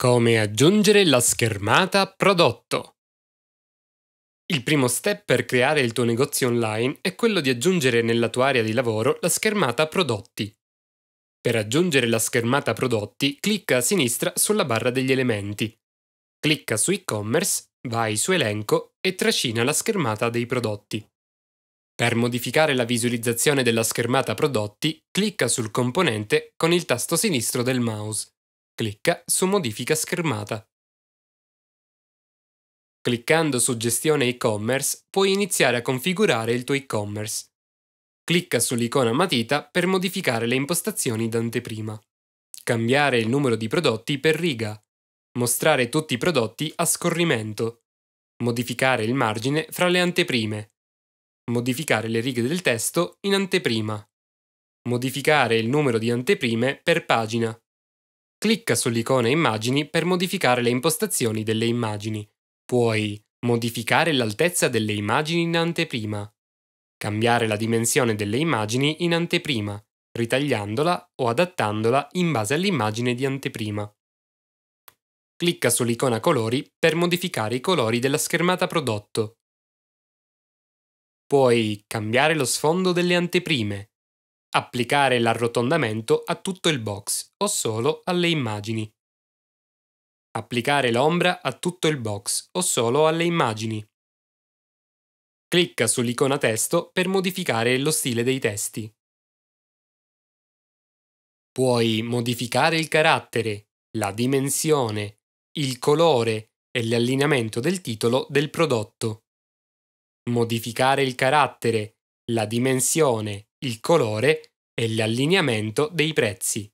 Come aggiungere la schermata prodotto. Il primo step per creare il tuo negozio online è quello di aggiungere nella tua area di lavoro la schermata prodotti. Per aggiungere la schermata prodotti, clicca a sinistra sulla barra degli elementi. Clicca su e-commerce, vai su elenco e trascina la schermata dei prodotti. Per modificare la visualizzazione della schermata prodotti, clicca sul componente con il tasto sinistro del mouse. Clicca su Modifica schermata. Cliccando su Gestione e-commerce puoi iniziare a configurare il tuo e-commerce. Clicca sull'icona matita per modificare le impostazioni d'anteprima. Cambiare il numero di prodotti per riga. Mostrare tutti i prodotti a scorrimento. Modificare il margine fra le anteprime. Modificare le righe del testo in anteprima. Modificare il numero di anteprime per pagina. Clicca sull'icona Immagini per modificare le impostazioni delle immagini. Puoi modificare l'altezza delle immagini in anteprima, cambiare la dimensione delle immagini in anteprima, ritagliandola o adattandola in base all'immagine di anteprima. Clicca sull'icona colori per modificare i colori della schermata prodotto. Puoi cambiare lo sfondo delle anteprime, applicare l'arrotondamento a tutto il box o solo alle immagini. Applicare l'ombra a tutto il box o solo alle immagini. Clicca sull'icona testo per modificare lo stile dei testi. Puoi modificare il carattere, la dimensione, il colore e l'allineamento del titolo del prodotto. Modificare il carattere, la dimensione, il colore e l'allineamento dei prezzi.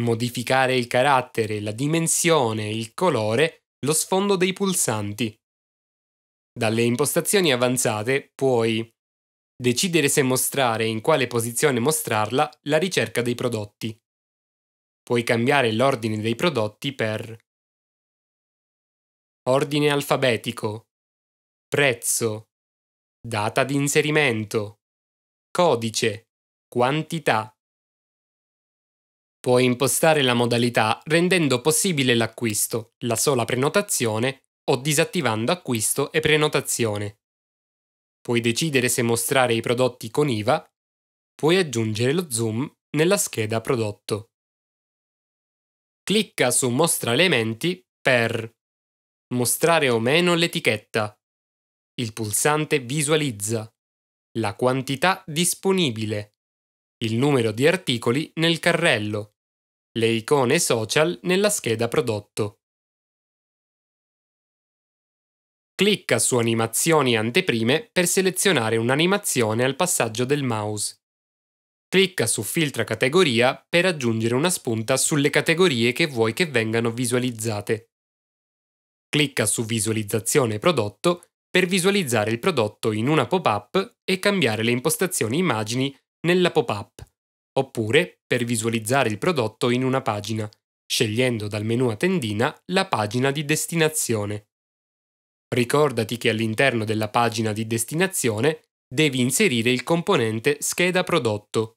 Modificare il carattere, la dimensione, il colore, lo sfondo dei pulsanti. Dalle impostazioni avanzate puoi decidere se mostrare e in quale posizione mostrarla la ricerca dei prodotti. Puoi cambiare l'ordine dei prodotti per ordine alfabetico, prezzo, data di inserimento, codice, quantità. Puoi impostare la modalità rendendo possibile l'acquisto, la sola prenotazione o disattivando acquisto e prenotazione. Puoi decidere se mostrare i prodotti con IVA, puoi aggiungere lo zoom nella scheda prodotto. Clicca su Mostra elementi per mostrare o meno l'etichetta il pulsante Visualizza, la quantità disponibile, il numero di articoli nel carrello, le icone social nella scheda prodotto. Clicca su Animazioni anteprime per selezionare un'animazione al passaggio del mouse. Clicca su Filtra categoria per aggiungere una spunta sulle categorie che vuoi che vengano visualizzate. Clicca su Visualizzazione prodotto per visualizzare il prodotto in una pop-up e cambiare le impostazioni immagini nella pop-up, oppure per visualizzare il prodotto in una pagina, scegliendo dal menu a tendina la pagina di destinazione. Ricordati che all'interno della pagina di destinazione devi inserire il componente scheda prodotto